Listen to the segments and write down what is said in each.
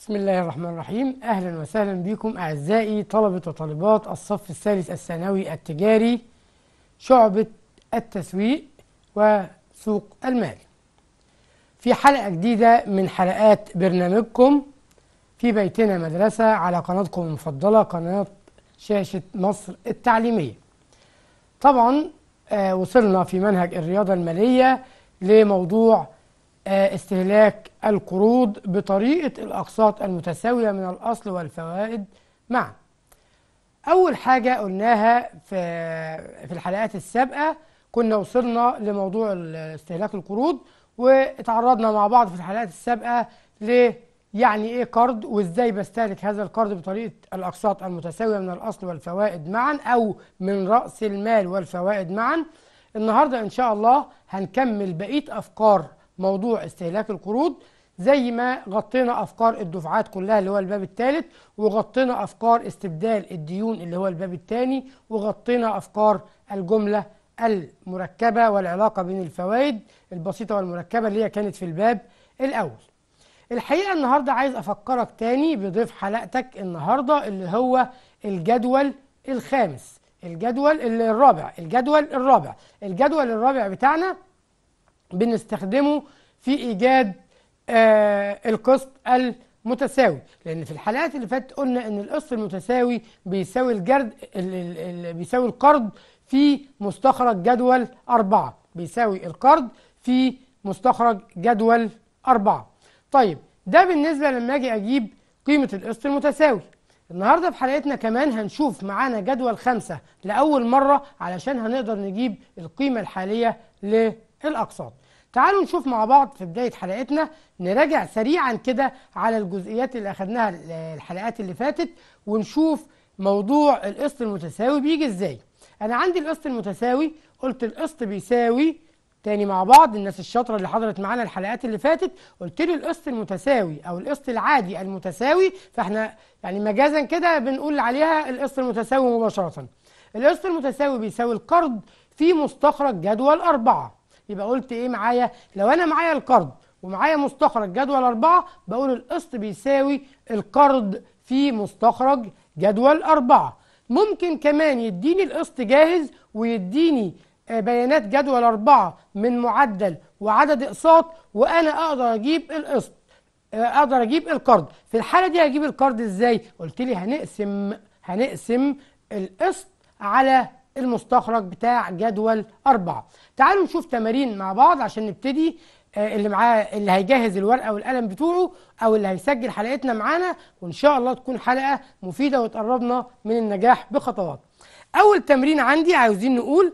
بسم الله الرحمن الرحيم أهلا وسهلا بكم أعزائي طلبة وطالبات الصف الثالث الثانوي التجاري شعبة التسويق وسوق المال في حلقة جديدة من حلقات برنامجكم في بيتنا مدرسة على قناتكم المفضلة قناة شاشة مصر التعليمية طبعا آه، وصلنا في منهج الرياضة المالية لموضوع استهلاك القروض بطريقة الأقساط المتساوية من الأصل والفوائد معا أول حاجة قلناها في في الحلقات السابقة كنا وصلنا لموضوع استهلاك القروض واتعرضنا مع بعض في الحلقات السابقة ل يعني إيه قرض وإزاي بستهلك هذا القرض بطريقة الأقساط المتساوية من الأصل والفوائد معا أو من رأس المال والفوائد معا النهاردة إن شاء الله هنكمل بقية أفكار موضوع استهلاك القروض زي ما غطينا افكار الدفعات كلها اللي هو الباب الثالث وغطينا افكار استبدال الديون اللي هو الباب الثاني وغطينا افكار الجمله المركبه والعلاقه بين الفوائد البسيطه والمركبه اللي هي كانت في الباب الاول الحقيقه النهارده عايز افكرك تاني بضيف حلقتك النهارده اللي هو الجدول الخامس الجدول الرابع الجدول الرابع الجدول الرابع بتاعنا بنستخدمه في إيجاد آه القسط المتساوي لأن في الحلقات اللي فاتت قلنا إن القسط المتساوي بيساوي الجرد بيساوي القرض في مستخرج جدول أربعة بيساوي القرض في مستخرج جدول أربعة طيب ده بالنسبة لما أجي أجيب قيمة القسط المتساوي النهاردة في حلقتنا كمان هنشوف معانا جدول خمسة لأول مرة علشان هنقدر نجيب القيمة الحالية للقسط الأقساط تعالوا نشوف مع بعض في بداية حلقتنا نراجع سريعا كده على الجزئيات اللي أخدناها الحلقات اللي فاتت ونشوف موضوع القسط المتساوي بيجي إزاي أنا عندي القسط المتساوي قلت القسط بيساوي تاني مع بعض الناس الشاطرة اللي حضرت معانا الحلقات اللي فاتت قلت لي القسط المتساوي أو القسط العادي المتساوي فإحنا يعني مجازا كده بنقول عليها القسط المتساوي مباشرة القسط المتساوي بيساوي القرض في مستخرج جدول أربعة يبقى قلت ايه معايا لو انا معايا القرض ومعايا مستخرج جدول أربعة بقول القسط بيساوي القرض في مستخرج جدول أربعة ممكن كمان يديني القسط جاهز ويديني آه، بيانات جدول أربعة من معدل وعدد أقساط وأنا أقدر أجيب القسط آه، أقدر أجيب القرض في الحالة دي هجيب القرض إزاي؟ قلت لي هنقسم هنقسم القسط على المستخرج بتاع جدول أربعة تعالوا نشوف تمارين مع بعض عشان نبتدي آه، اللي معاه اللي هيجهز الورقه والقلم بتوعه او اللي هيسجل حلقتنا معانا وان شاء الله تكون حلقه مفيده وتقربنا من النجاح بخطوات. اول تمرين عندي عاوزين نقول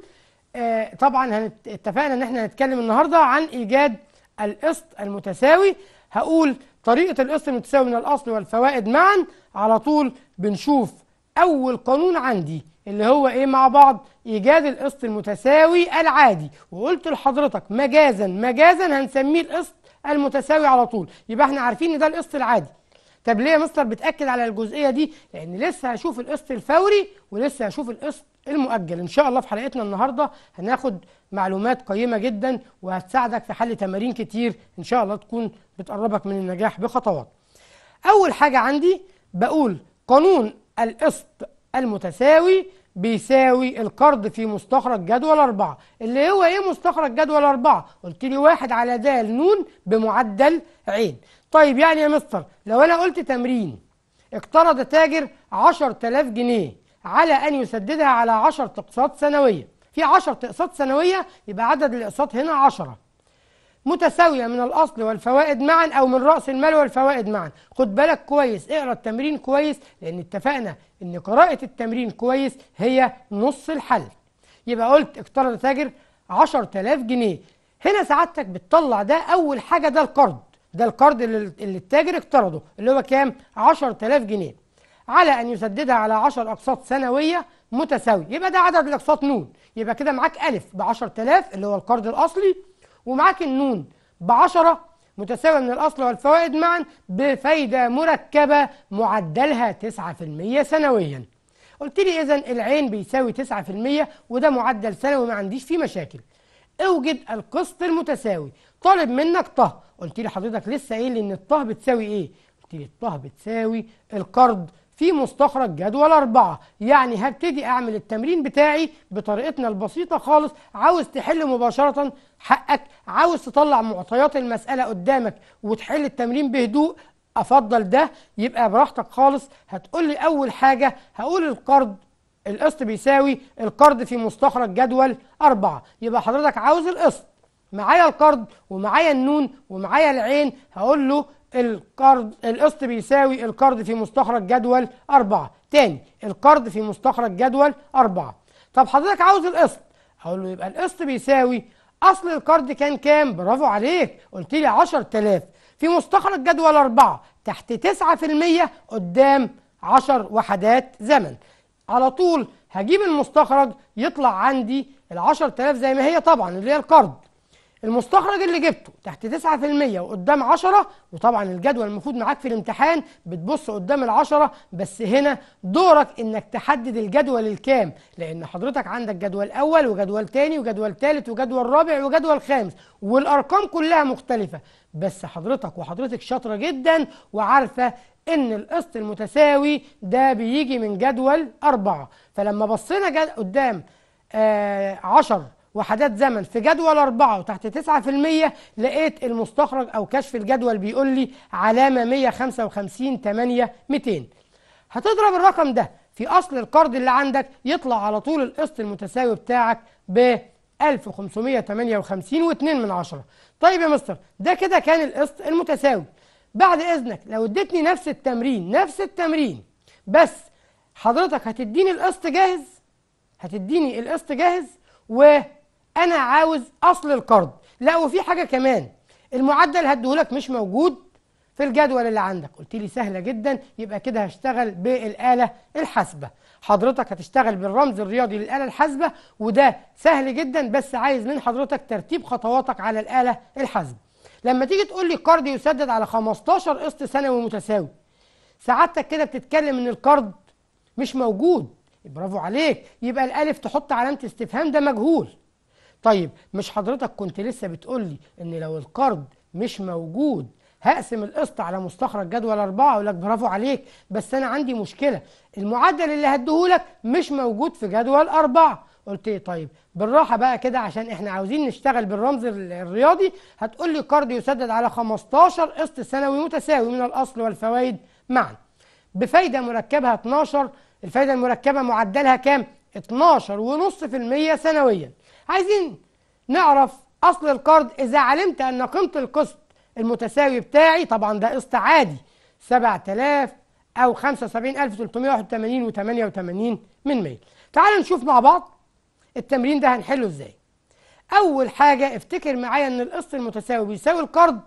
آه، طبعا اتفقنا ان احنا هنتكلم النهارده عن ايجاد القسط المتساوي هقول طريقه القسط المتساوي من الاصل والفوائد معا على طول بنشوف اول قانون عندي اللي هو ايه مع بعض ايجاد القسط المتساوي العادي وقلت لحضرتك مجازا مجازا هنسميه القسط المتساوي على طول يبقى احنا عارفين ان ده القسط العادي طب ليه يا مستر بتاكد على الجزئيه دي لان لسه هشوف القسط الفوري ولسه هشوف القسط المؤجل ان شاء الله في حلقتنا النهارده هناخد معلومات قيمه جدا وهتساعدك في حل تمارين كتير ان شاء الله تكون بتقربك من النجاح بخطوات اول حاجه عندي بقول قانون القسط المتساوي بيساوي القرض في مستخرج جدول أربعة اللي هو إيه مستخرج جدول أربعة؟ قلت لي واحد على د ن بمعدل عين طيب يعني يا مستر لو أنا قلت تمرين اقترض تاجر 10000 جنيه على أن يسددها على 10 أقساط سنوية في 10 أقساط سنوية يبقى عدد الأقساط هنا 10 متساوية من الأصل والفوائد معا أو من رأس المال والفوائد معا خد بالك كويس اقرأ التمرين كويس لأن اتفقنا أن قراءة التمرين كويس هي نص الحل يبقى قلت اقترض تاجر 10000 جنيه هنا سعادتك بتطلع ده أول حاجة ده القرض ده القرض اللي التاجر اقترضه اللي هو كام 10000 جنيه على أن يسددها على 10 أقساط سنوية متساوية يبقى ده عدد الأقساط نون يبقى كده معاك ألف ب 10000 اللي هو القرض الأصلي ومعاك النون ب 10 متساوية من الأصل والفوائد معا بفايدة مركبة معدلها 9% سنويا قلت لي إذا العين بيساوي 9% وده معدل سنوي ما عنديش فيه مشاكل اوجد القسط المتساوي طالب منك طه قلت لي حضرتك لسه قايل لي ان الطه بتساوي ايه قلت لي الطه بتساوي القرض في مستخرج جدول أربعة يعني هبتدي أعمل التمرين بتاعي بطريقتنا البسيطة خالص عاوز تحل مباشرة حقك عاوز تطلع معطيات المسألة قدامك وتحل التمرين بهدوء أفضل ده يبقى براحتك خالص هتقول لي أول حاجة هقول القرض القسط بيساوي القرض في مستخرج جدول أربعة يبقى حضرتك عاوز القسط معايا القرض ومعايا النون ومعايا العين هقول له القرض القسط بيساوي القرض في مستخرج جدول 4 تاني القرض في مستخرج جدول 4 طب حضرتك عاوز القسط اقول له يبقى القسط بيساوي اصل القرض كان كام برافو عليك قلت لي 10000 في مستخرج جدول 4 تحت 9% قدام 10 وحدات زمن على طول هجيب المستخرج يطلع عندي ال 10000 زي ما هي طبعا اللي هي القرض المستخرج اللي جبته تحت 9% وقدام 10 وطبعا الجدول المفروض معاك في الامتحان بتبص قدام ال10 بس هنا دورك انك تحدد الجدول الكام لان حضرتك عندك جدول اول وجدول تاني وجدول تالت وجدول رابع وجدول خامس والارقام كلها مختلفه بس حضرتك وحضرتك شاطره جدا وعارفه ان القسط المتساوي ده بيجي من جدول أربعة فلما بصينا قدام آه عشر وحدات زمن في جدول أربعة وتحت 9% لقيت المستخرج أو كشف الجدول بيقول لي علامة 155 8 200 هتضرب الرقم ده في أصل القرض اللي عندك يطلع على طول القسط المتساوي بتاعك ب 1558 من عشرة طيب يا مستر ده كده كان القسط المتساوي بعد إذنك لو اديتني نفس التمرين نفس التمرين بس حضرتك هتديني القسط جاهز هتديني القسط جاهز و انا عاوز اصل القرض لا وفي حاجه كمان المعدل هديهولك مش موجود في الجدول اللي عندك قلت لي سهله جدا يبقى كده هشتغل بالاله الحاسبه حضرتك هتشتغل بالرمز الرياضي للاله الحاسبه وده سهل جدا بس عايز من حضرتك ترتيب خطواتك على الاله الحاسبه لما تيجي تقول لي قرض يسدد على 15 قسط سنوي متساوي سعادتك كده بتتكلم ان القرض مش موجود برافو عليك يبقى الالف تحط علامه استفهام ده مجهول طيب مش حضرتك كنت لسه بتقول لي ان لو القرض مش موجود هقسم القسط على مستخرج جدول أربعة أقول لك برافو عليك بس أنا عندي مشكلة المعدل اللي هديهولك مش موجود في جدول أربعة قلت ايه طيب بالراحة بقى كده عشان احنا عاوزين نشتغل بالرمز الرياضي هتقول لي قرض يسدد على 15 قسط سنوي متساوي من الأصل والفوائد معا بفايدة مركبها 12 الفايدة المركبة معدلها كام؟ 12.5% سنويا عايزين نعرف أصل القرض إذا علمت أن قيمة القسط المتساوي بتاعي طبعا ده قسط عادي 7000 أو 75381 و88 من 100 تعالوا نشوف مع بعض التمرين ده هنحله إزاي أول حاجة افتكر معايا أن القسط المتساوي بيساوي القرض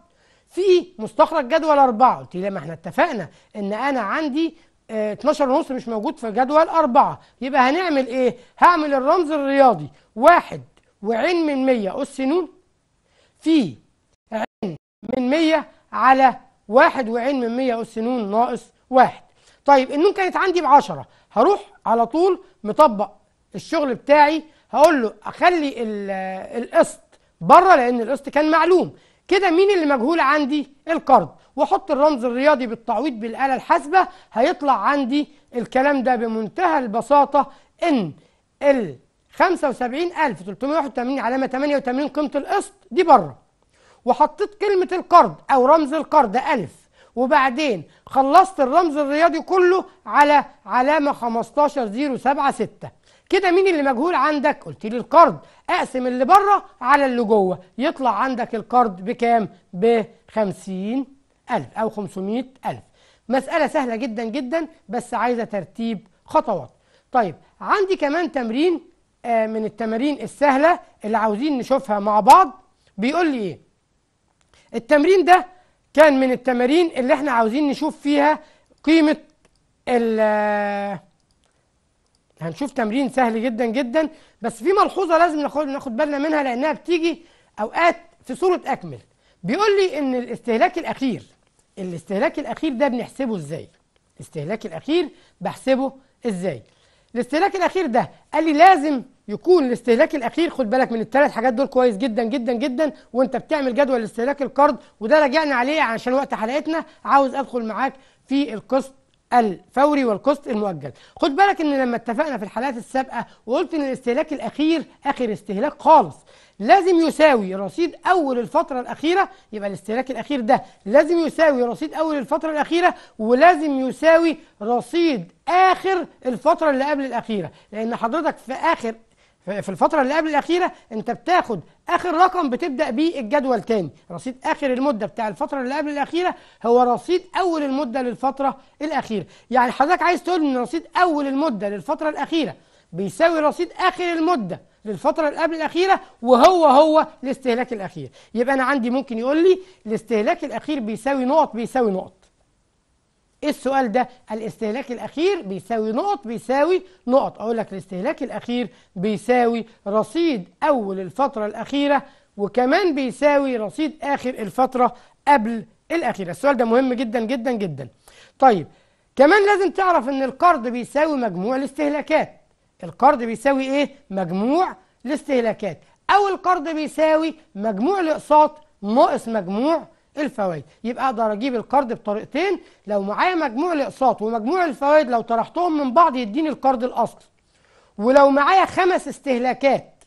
في مستخرج جدول أربعة قلت لي ما احنا اتفقنا أن أنا عندي 12 ونص مش موجود في جدول أربعة يبقى هنعمل إيه؟ هعمل الرمز الرياضي واحد وعين من 100 أس نون في عين من 100 على واحد وعين من 100 أس نون ناقص واحد طيب النون كانت عندي بعشرة 10 هروح على طول مطبق الشغل بتاعي هقول له أخلي القسط بره لأن القسط كان معلوم كده مين اللي مجهول عندي؟ القرض واحط الرمز الرياضي بالتعويض بالاله الحاسبه هيطلع عندي الكلام ده بمنتهى البساطه ان ال 75381 علامه 88 قيمه القسط دي بره وحطيت كلمه القرض او رمز القرض الف وبعدين خلصت الرمز الرياضي كله على علامة 15076 كده مين اللي مجهول عندك؟ قلت لي القرض اقسم اللي بره على اللي جوه يطلع عندك القرض بكام؟ ب 50 ألف أو 500 ألف مسألة سهلة جدا جدا بس عايزة ترتيب خطوات طيب عندي كمان تمرين آه، من التمارين السهلة اللي عاوزين نشوفها مع بعض بيقول لي إيه التمرين ده كان من التمارين اللي احنا عاوزين نشوف فيها قيمة ال آه، هنشوف تمرين سهل جدا جدا بس في ملحوظة لازم ناخد, ناخد بالنا منها لأنها بتيجي أوقات في صورة أكمل بيقول لي إن الاستهلاك الأخير الاستهلاك الأخير ده بنحسبه إزاي؟ الاستهلاك الأخير بحسبه إزاي؟ الاستهلاك الأخير ده قال لي لازم يكون الاستهلاك الأخير خد بالك من الثلاث حاجات دول كويس جدا جدا جدا وأنت بتعمل جدول استهلاك القرض وده رجعنا عليه عشان وقت حلقتنا عاوز أدخل معاك في القسط الفوري والقسط المؤجل خد بالك ان لما اتفقنا في الحالات السابقه وقلت ان الاستهلاك الاخير اخر استهلاك خالص لازم يساوي رصيد اول الفتره الاخيره يبقى الاستهلاك الاخير ده لازم يساوي رصيد اول الفتره الاخيره ولازم يساوي رصيد اخر الفتره اللي قبل الاخيره لان حضرتك في اخر في الفترة اللي قبل الأخيرة أنت بتاخد آخر رقم بتبدأ بيه الجدول تاني رصيد آخر المدة بتاع الفترة اللي قبل الأخيرة هو رصيد أول المدة للفترة الأخيرة يعني حضرتك عايز تقول إن رصيد أول المدة للفترة الأخيرة بيساوي رصيد آخر المدة للفترة اللي قبل الأخيرة وهو هو الاستهلاك الأخير يبقى أنا عندي ممكن يقول لي الاستهلاك الأخير بيساوي نقط بيساوي نقط ايه السؤال ده الاستهلاك الاخير بيساوي نقط بيساوي نقط اقول لك الاستهلاك الاخير بيساوي رصيد اول الفتره الاخيره وكمان بيساوي رصيد اخر الفتره قبل الاخيره السؤال ده مهم جدا جدا جدا طيب كمان لازم تعرف ان القرض بيساوي مجموع الاستهلاكات القرض بيساوي ايه مجموع الاستهلاكات او القرض بيساوي مجموع الاقساط ناقص مجموع الفوائد يبقى اقدر اجيب القرض بطريقتين لو معايا مجموع الاقساط ومجموع الفوائد لو طرحتهم من بعض يديني القرض الاصلي ولو معايا خمس استهلاكات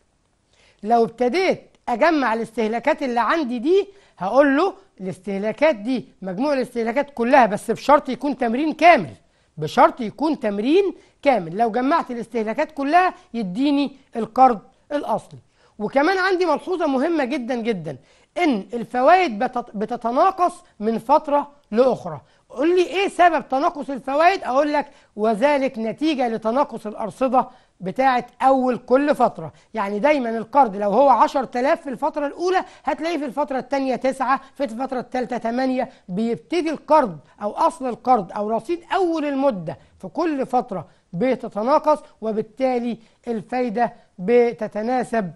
لو ابتديت اجمع الاستهلاكات اللي عندي دي هقول له الاستهلاكات دي مجموع الاستهلاكات كلها بس بشرط يكون تمرين كامل بشرط يكون تمرين كامل لو جمعت الاستهلاكات كلها يديني القرض الاصلي وكمان عندي ملحوظه مهمه جدا جدا ان الفوائد بتتناقص من فترة لأخرى قول لي ايه سبب تناقص الفوائد اقول لك وذلك نتيجة لتناقص الأرصدة بتاعة أول كل فترة يعني دايما القرض لو هو 10000 في الفترة الأولى هتلاقيه في الفترة الثانية 9 في الفترة الثالثة 8 بيبتدي القرض أو أصل القرض أو رصيد أول المدة في كل فترة بتتناقص وبالتالي الفايدة بتتناسب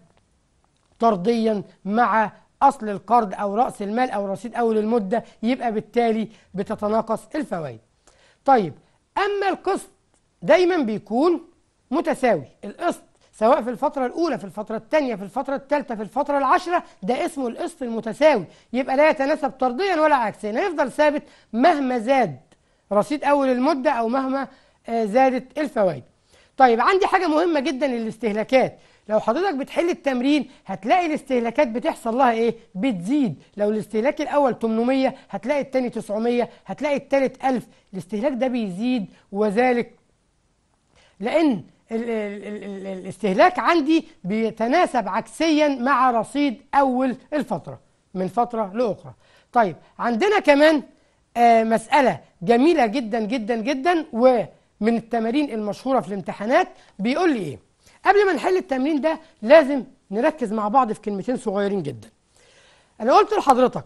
طرديا مع أصل القرض أو رأس المال أو رصيد أول المدة يبقى بالتالي بتتناقص الفوائد طيب أما القسط دايما بيكون متساوي القسط سواء في الفترة الأولى في الفترة الثانية في الفترة الثالثة في الفترة العشرة ده اسمه القسط المتساوي يبقى لا يتناسب طرديا ولا عكسيا هيفضل ثابت مهما زاد رصيد أول المدة أو مهما آه، زادت الفوائد طيب عندي حاجة مهمة جدا الاستهلاكات لو حضرتك بتحل التمرين هتلاقي الاستهلاكات بتحصل لها ايه بتزيد لو الاستهلاك الاول 800 هتلاقي الثاني 900 هتلاقي الثالث 1000 الاستهلاك ده بيزيد وذلك لان الـ الـ الـ الاستهلاك عندي بيتناسب عكسيا مع رصيد اول الفتره من فتره لاخرى طيب عندنا كمان آه مساله جميله جدا جدا جدا ومن التمارين المشهوره في الامتحانات بيقول لي ايه قبل ما نحل التمرين ده لازم نركز مع بعض في كلمتين صغيرين جدا انا قلت لحضرتك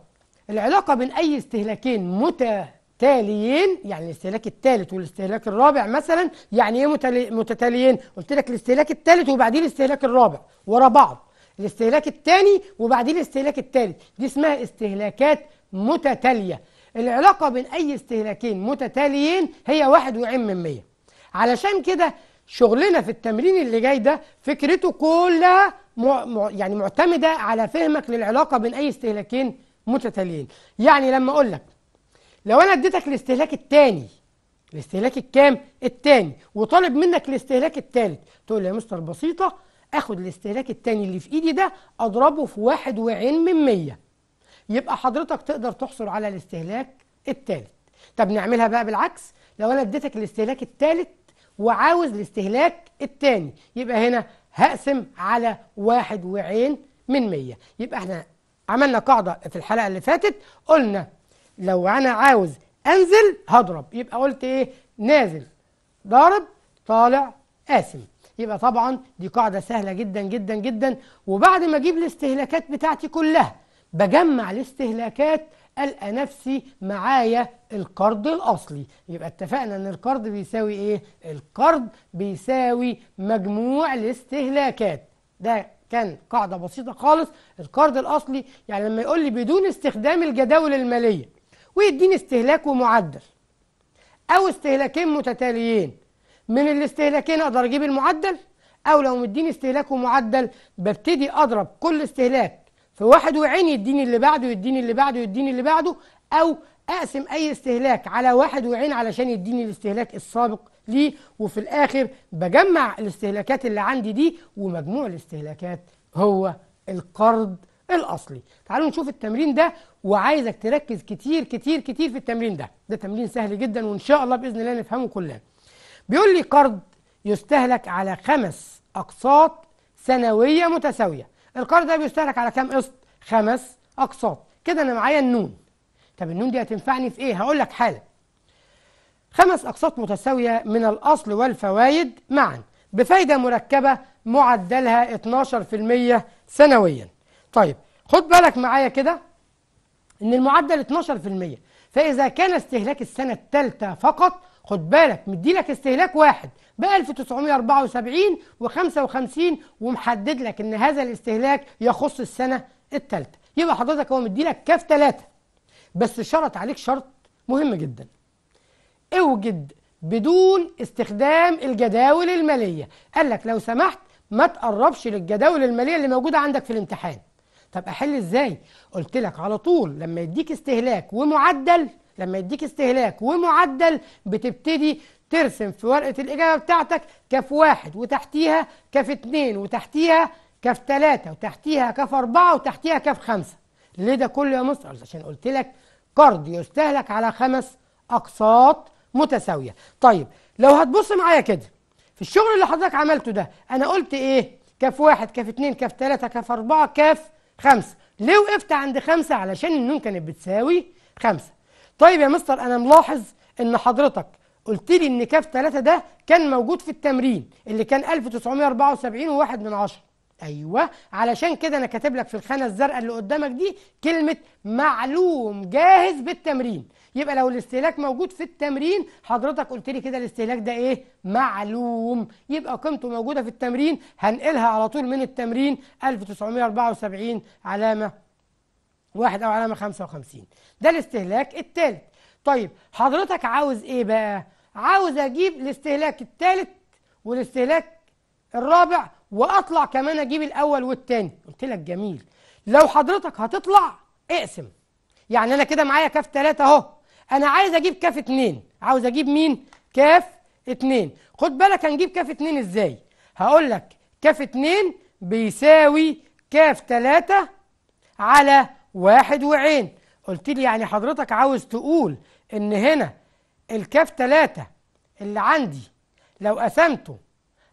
العلاقه بين اي استهلاكين متتاليين يعني الاستهلاك الثالث والاستهلاك الرابع مثلا يعني ايه متتاليين قلت لك الاستهلاك الثالث وبعدين الاستهلاك الرابع ورا بعض الاستهلاك الثاني وبعدين الاستهلاك الثالث دي اسمها استهلاكات متتاليه العلاقه بين اي استهلاكين متتاليين هي واحد وعين من مية علشان كده شغلنا في التمرين اللي جاي ده فكرته كلها يعني معتمده على فهمك للعلاقه بين اي استهلاكين متتاليين يعني لما اقول لك لو انا اديتك الاستهلاك الثاني الاستهلاك الكام الثاني وطالب منك الاستهلاك الثالث تقول لي يا مستر بسيطه اخد الاستهلاك الثاني اللي في ايدي ده اضربه في واحد وعين من مية يبقى حضرتك تقدر تحصل على الاستهلاك الثالث طب نعملها بقى بالعكس لو انا اديتك الاستهلاك الثالث وعاوز الاستهلاك الثاني يبقى هنا هقسم على واحد وعين من مية يبقى احنا عملنا قاعدة في الحلقة اللي فاتت قلنا لو انا عاوز انزل هضرب يبقى قلت ايه نازل ضارب طالع قاسم يبقى طبعا دي قاعدة سهلة جدا جدا جدا وبعد ما اجيب الاستهلاكات بتاعتي كلها بجمع الاستهلاكات ألقى نفسي معايا القرض الأصلي يبقى اتفقنا أن القرض بيساوي إيه؟ القرض بيساوي مجموع الاستهلاكات ده كان قاعدة بسيطة خالص القرض الأصلي يعني لما يقول لي بدون استخدام الجداول المالية ويديني استهلاك ومعدل أو استهلاكين متتاليين من الاستهلاكين أقدر أجيب المعدل أو لو مديني استهلاك ومعدل ببتدي أضرب كل استهلاك فواحد وعيني يديني اللي بعده يديني اللي بعده يديني اللي بعده أو أقسم أي استهلاك على واحد وعين علشان يديني الاستهلاك السابق ليه وفي الآخر بجمع الاستهلاكات اللي عندي دي ومجموع الاستهلاكات هو القرض الأصلي تعالوا نشوف التمرين ده وعايزك تركز كتير كتير كتير في التمرين ده ده تمرين سهل جدا وإن شاء الله بإذن الله نفهمه كلنا بيقول لي قرض يستهلك على خمس أقساط سنوية متساوية القرض ده بيستهلك على كام قسط خمس اقساط كده انا معايا النون طب النون دي هتنفعني في ايه هقول لك حالا خمس اقساط متساويه من الاصل والفوائد معا بفايده مركبه معدلها 12% سنويا طيب خد بالك معايا كده ان المعدل 12% فاذا كان استهلاك السنه الثالثه فقط خد بالك مديلك استهلاك واحد ب 1974 و55 ومحدد لك ان هذا الاستهلاك يخص السنه الثالثه يبقى حضرتك هو مدي لك كاف ثلاثه بس شرط عليك شرط مهم جدا اوجد بدون استخدام الجداول الماليه قال لك لو سمحت ما تقربش للجداول الماليه اللي موجوده عندك في الامتحان طب احل ازاي قلت لك على طول لما يديك استهلاك ومعدل لما يديك استهلاك ومعدل بتبتدي ترسم في ورقة الإجابة بتاعتك كف واحد وتحتيها كف اتنين وتحتيها كف تلاتة وتحتيها كف أربعة وتحتيها كف خمسة ليه ده كله يا مستر عشان قلت لك قرض يستهلك على خمس أقساط متساوية طيب لو هتبص معايا كده في الشغل اللي حضرتك عملته ده أنا قلت إيه كف واحد كف اتنين كف تلاتة كف أربعة كف خمسة ليه وقفت عند خمسة علشان النون كانت بتساوي خمسة طيب يا مستر أنا ملاحظ إن حضرتك قلت لي ان كاف 3 ده كان موجود في التمرين اللي كان 1974 وواحد من عشر ايوه علشان كده انا كاتب لك في الخانه الزرقاء اللي قدامك دي كلمه معلوم جاهز بالتمرين يبقى لو الاستهلاك موجود في التمرين حضرتك قلت لي كده الاستهلاك ده ايه معلوم يبقى قيمته موجوده في التمرين هنقلها على طول من التمرين 1974 علامه واحد او علامه 55 ده الاستهلاك الثالث طيب حضرتك عاوز ايه بقى عاوز اجيب الاستهلاك الثالث والاستهلاك الرابع واطلع كمان اجيب الاول والثاني قلت لك جميل لو حضرتك هتطلع اقسم يعني انا كده معايا كاف ثلاثة اهو انا عايز اجيب كاف اتنين عاوز اجيب مين كاف اتنين خد بالك هنجيب كاف اتنين ازاي هقول لك كاف اتنين بيساوي كاف ثلاثة على واحد وعين قلت لي يعني حضرتك عاوز تقول ان هنا الكاف تلاتة اللي عندي لو قسمته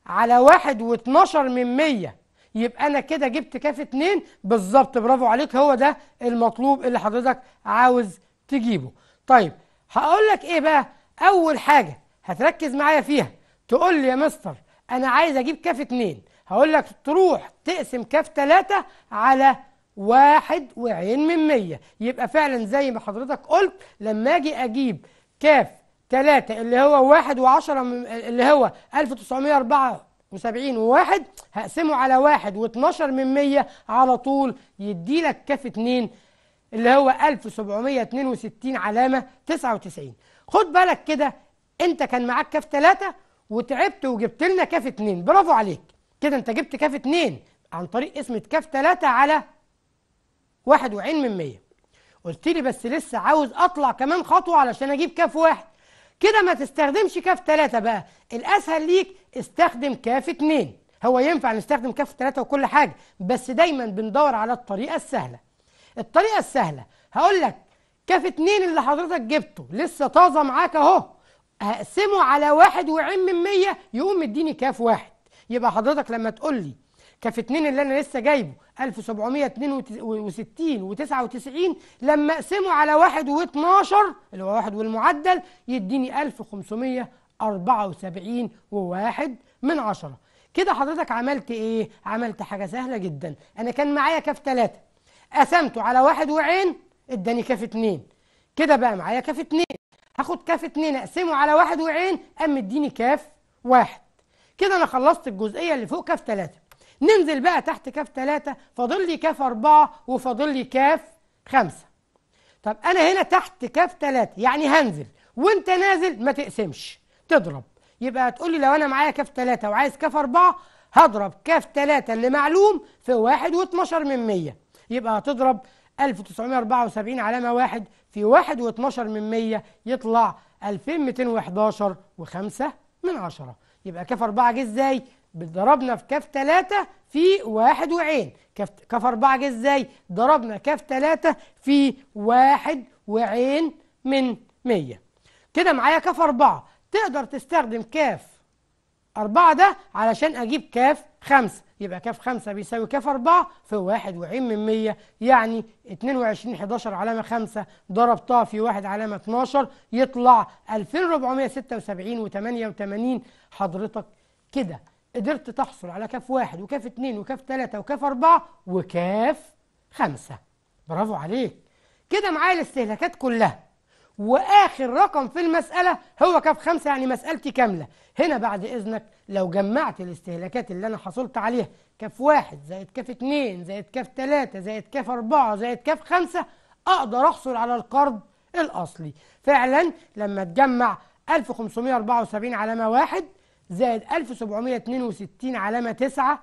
على واحد واتناشر من مية يبقى أنا كده جبت كاف اتنين بالظبط برافو عليك هو ده المطلوب اللي حضرتك عاوز تجيبه طيب هقول لك إيه بقى أول حاجة هتركز معايا فيها تقول لي يا مستر أنا عايز أجيب كاف اتنين هقول لك تروح تقسم كاف تلاتة على واحد وعين من مية يبقى فعلا زي ما حضرتك قلت لما أجي أجيب كاف 3 اللي هو 1 و10 اللي هو 1974 و1 هقسمه على 1 و12 من 100 على طول يدي لك كاف 2 اللي هو 1762 علامة 99 خد بالك كده انت كان معاك كاف 3 وتعبت وجبت لنا كاف 2 برافو عليك كده انت جبت كاف 2 عن طريق قسمة كاف 3 على 1 وعين من 100 قلت لي بس لسه عاوز اطلع كمان خطوة علشان اجيب كاف 1 كده ما تستخدمش كاف ثلاثة بقى الأسهل ليك استخدم كاف اتنين هو ينفع نستخدم كاف ثلاثة وكل حاجة بس دايما بندور على الطريقة السهلة الطريقة السهلة هقول لك كاف اتنين اللي حضرتك جبته لسه طازة معاك اهو هقسمه على واحد وعين من مية يقوم مديني كاف واحد يبقى حضرتك لما تقول لي كف 2 اللي انا لسه جايبه 1762 و99 لما اقسمه على 1 و12 اللي هو 1 والمعدل يديني 1574 و1 من 10 كده حضرتك عملت ايه؟ عملت حاجة سهلة جدا انا كان معايا كف 3 قسمته على 1 وعين اداني كف 2 كده بقى معايا كف 2 هاخد كف 2 اقسمه على 1 وعين قام مديني كف 1 كده انا خلصت الجزئية اللي فوق كف 3 ننزل بقى تحت كاف ثلاثة فاضل لي كاف أربعة وفاضل لي كاف خمسة طب أنا هنا تحت كاف ثلاثة يعني هنزل وأنت نازل ما تقسمش تضرب يبقى هتقول لي لو أنا معايا كاف ثلاثة وعايز كاف أربعة هضرب كاف ثلاثة اللي معلوم في واحد واتناشر من مية يبقى هتضرب 1974 علامة واحد في واحد واتناشر من مية يطلع 2211 وخمسة من عشرة يبقى كاف أربعة جه إزاي؟ ضربنا في كاف 3 في واحد وعين كاف كاف 4 جه ازاي ضربنا كاف 3 في واحد وعين من 100 كده معايا كاف 4 تقدر تستخدم كاف 4 ده علشان اجيب كاف 5 يبقى كاف 5 بيساوي كاف 4 في 1 وعين من 100 يعني 22 11 علامه 5 ضربتها في 1 علامه 12 يطلع 2476 و88 حضرتك كده قدرت تحصل على كاف واحد وكاف اتنين وكاف تلاتة وكاف أربعة وكاف خمسة برافو عليك كده معايا الاستهلاكات كلها وآخر رقم في المسألة هو كاف خمسة يعني مسألتي كاملة هنا بعد إذنك لو جمعت الاستهلاكات اللي أنا حصلت عليها كاف واحد زائد كاف اتنين زائد كاف تلاتة زائد كاف أربعة زائد كاف خمسة أقدر أحصل على القرض الأصلي فعلا لما تجمع 1574 علامة واحد زائد 1762 علامة 9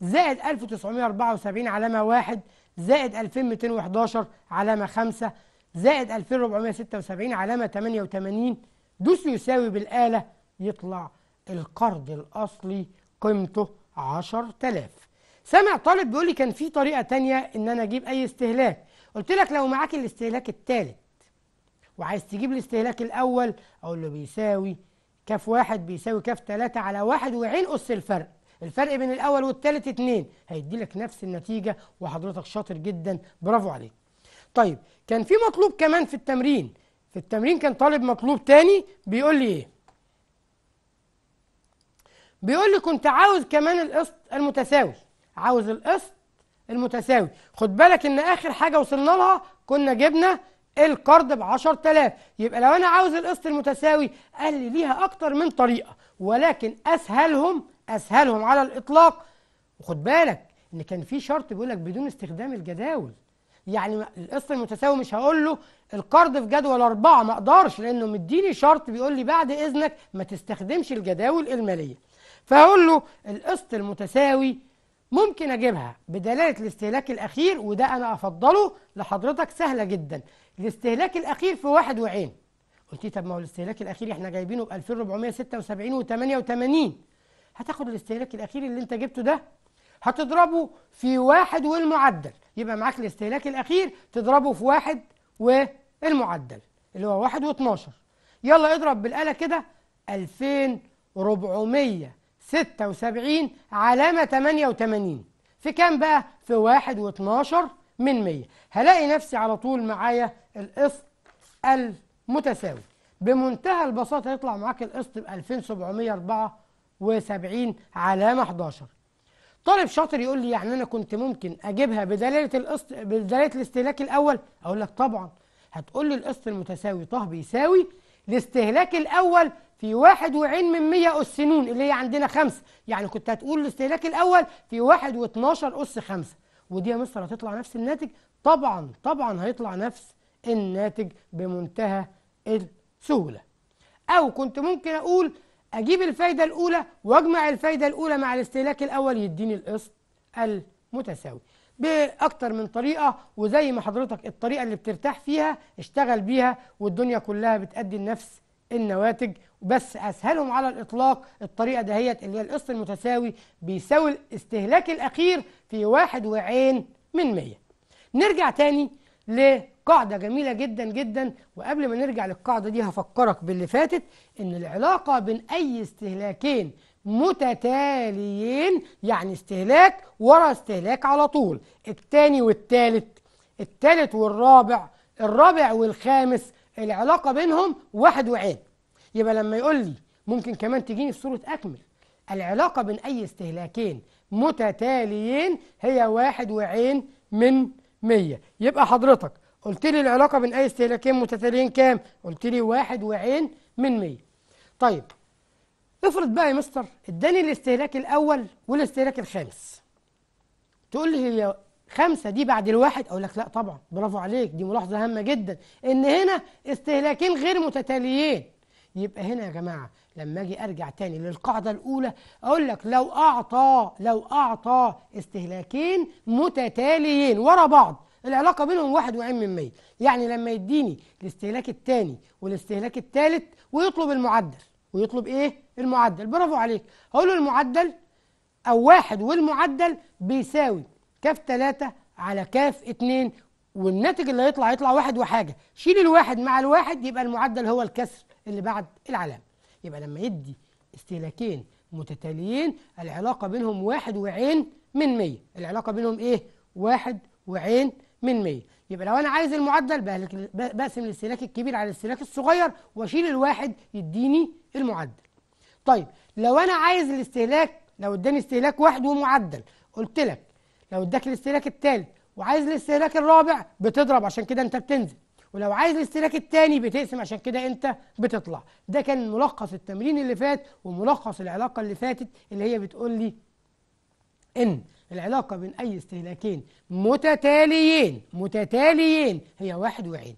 زائد 1974 علامة 1 زائد 2211 علامة 5 زائد 2476 علامة 88 دوس يساوي بالآلة يطلع القرض الأصلي قيمته 10000 سامع طالب بيقول لي كان في طريقة تانية إن أنا أجيب أي استهلاك قلت لك لو معاك الاستهلاك الثالث وعايز تجيب الاستهلاك الأول أو اللي بيساوي كاف واحد بيساوي كاف تلاتة على واحد وعين أس الفرق الفرق بين الأول والتالت اتنين هيدي لك نفس النتيجة وحضرتك شاطر جدا برافو عليك طيب كان في مطلوب كمان في التمرين في التمرين كان طالب مطلوب تاني بيقول لي ايه بيقول لي كنت عاوز كمان القسط المتساوي عاوز القسط المتساوي خد بالك ان اخر حاجه وصلنا لها كنا جبنا القرض ب 10000 يبقى لو انا عاوز القسط المتساوي قال لي ليها اكتر من طريقه ولكن اسهلهم اسهلهم على الاطلاق وخد بالك ان كان في شرط بيقول لك بدون استخدام الجداول يعني القسط المتساوي مش هقول له القرض في جدول أربعة ما أقدرش لأنه مديني شرط بيقول لي بعد إذنك ما تستخدمش الجداول المالية فهقول له القسط المتساوي ممكن أجيبها بدلالة الاستهلاك الأخير وده أنا أفضله لحضرتك سهلة جدا الاستهلاك الأخير في واحد وعين قلت طب ما هو الاستهلاك الأخير إحنا جايبينه ب 2476 و88 هتاخد الاستهلاك الأخير اللي أنت جبته ده هتضربه في واحد والمعدل يبقى معاك الاستهلاك الأخير تضربه في واحد والمعدل اللي هو واحد و12 يلا اضرب بالآلة كده 2400 76 علامة 88 في كام بقى؟ في 1 و12 من 100 هلاقي نفسي على طول معايا القسط المتساوي بمنتهى البساطة يطلع معاك القسط ب 2774 علامة 11 طالب شاطر يقول لي يعني أنا كنت ممكن أجيبها بدلالة القسط بدلالة الاستهلاك الأول أقول لك طبعا هتقول لي القسط المتساوي طه بيساوي الاستهلاك الأول في واحد وعين من مية أس نون اللي هي عندنا خمسة يعني كنت هتقول الاستهلاك الأول في واحد واتناشر أس خمسة ودي يا مستر هتطلع نفس الناتج طبعا طبعا هيطلع نفس الناتج بمنتهى السهولة أو كنت ممكن أقول أجيب الفايدة الأولى وأجمع الفايدة الأولى مع الاستهلاك الأول يديني القسط المتساوي بأكتر من طريقة وزي ما حضرتك الطريقة اللي بترتاح فيها اشتغل بيها والدنيا كلها بتأدي نفس النواتج بس اسهلهم على الاطلاق الطريقه دهيت اللي هي القسط المتساوي بيساوي الاستهلاك الاخير في واحد وعين من مية نرجع تاني لقاعده جميله جدا جدا وقبل ما نرجع للقاعده دي هفكرك باللي فاتت ان العلاقه بين اي استهلاكين متتاليين يعني استهلاك ورا استهلاك على طول التاني والتالت التالت والرابع الرابع والخامس العلاقه بينهم واحد وعين يبقى لما يقول لي ممكن كمان تجيني في صورة أكمل العلاقة بين أي استهلاكين متتاليين هي واحد وعين من مية يبقى حضرتك قلت لي العلاقة بين أي استهلاكين متتاليين كام؟ قلت لي واحد وعين من مية طيب افرض بقى يا مستر اداني الاستهلاك الأول والاستهلاك الخامس تقول لي هي خمسة دي بعد الواحد أقول لك لا طبعا برافو عليك دي ملاحظة هامة جدا إن هنا استهلاكين غير متتاليين يبقى هنا يا جماعة لما أجي أرجع تاني للقاعدة الأولى أقول لك لو أعطى لو أعطى استهلاكين متتاليين ورا بعض العلاقة بينهم واحد وعين من مية يعني لما يديني الاستهلاك التاني والاستهلاك التالت ويطلب المعدل ويطلب إيه؟ المعدل برافو عليك هقول له المعدل أو واحد والمعدل بيساوي كاف تلاتة على كاف اتنين والناتج اللي هيطلع هيطلع واحد وحاجة شيل الواحد مع الواحد يبقى المعدل هو الكسر اللي بعد العلامة يبقى لما يدي استهلاكين متتاليين العلاقة بينهم واحد وعين من مية العلاقة بينهم إيه؟ واحد وعين من مية يبقى لو أنا عايز المعدل بقسم الاستهلاك الكبير على الاستهلاك الصغير وأشيل الواحد يديني المعدل طيب لو أنا عايز الاستهلاك لو اداني استهلاك واحد ومعدل قلت لك لو اداك الاستهلاك الثالث وعايز الاستهلاك الرابع بتضرب عشان كده انت بتنزل ولو عايز الاستهلاك التاني بتقسم عشان كده انت بتطلع ده كان ملخص التمرين اللي فات وملخص العلاقه اللي فاتت اللي هي بتقول لي ان العلاقه بين اي استهلاكين متتاليين متتاليين هي واحد وعين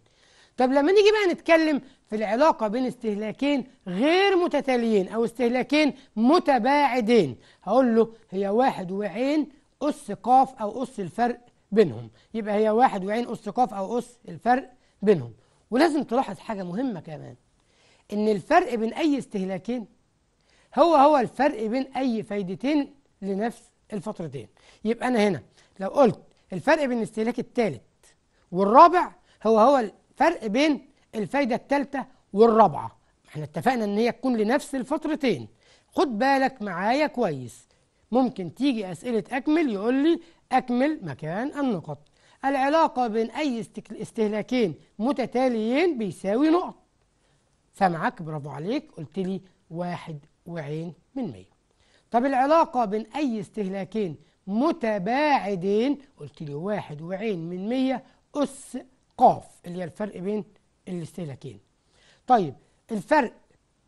طب لما نيجي بقى نتكلم في العلاقة بين استهلاكين غير متتاليين أو استهلاكين متباعدين هقول له هي واحد وعين أس قاف أو أس الفرق بينهم يبقى هي واحد وعين أس قاف أو أس الفرق بينهم ولازم تلاحظ حاجة مهمة كمان إن الفرق بين أي استهلاكين هو هو الفرق بين أي فايدتين لنفس الفترتين يبقى أنا هنا لو قلت الفرق بين الاستهلاك الثالث والرابع هو هو الفرق بين الفايدة الثالثة والرابعة احنا اتفقنا ان هي تكون لنفس الفترتين خد بالك معايا كويس ممكن تيجي أسئلة أكمل يقول لي أكمل مكان النقط العلاقة بين أي استهلاكين متتاليين بيساوي نقط سامعك برافو عليك قلت لي واحد وعين من مية طب العلاقة بين أي استهلاكين متباعدين قلت لي واحد وعين من مية أس قاف اللي هي الفرق بين الاستهلاكين طيب الفرق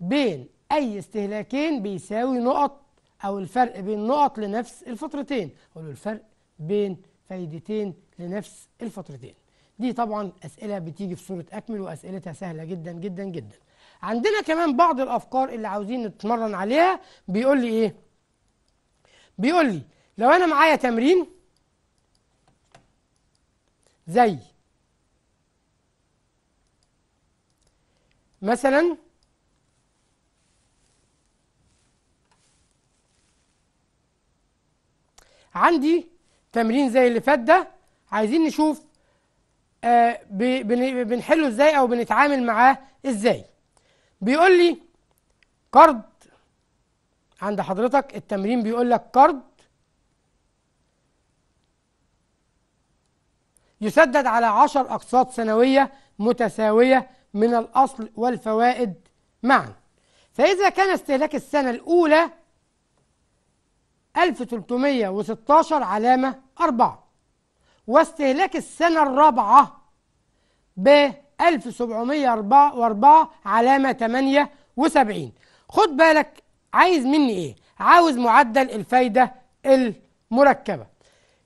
بين أي استهلاكين بيساوي نقط أو الفرق بين نقط لنفس الفترتين قولوا الفرق بين فايدتين لنفس الفترتين دي طبعا أسئلة بتيجي في صورة أكمل وأسئلتها سهلة جدا جدا جدا عندنا كمان بعض الأفكار اللي عاوزين نتمرن عليها بيقول لي إيه بيقول لي لو أنا معايا تمرين زي مثلا عندي تمرين زي اللي فات ده عايزين نشوف آه بنحله ازاي او بنتعامل معاه ازاي بيقول لي قرض عند حضرتك التمرين بيقول لك قرض يسدد على عشر أقساط سنوية متساوية من الأصل والفوائد معا فإذا كان استهلاك السنة الأولى 1316 علامة 4 واستهلاك السنة الرابعة ب 1704 علامة 78 خد بالك عايز مني ايه عاوز معدل الفايدة المركبة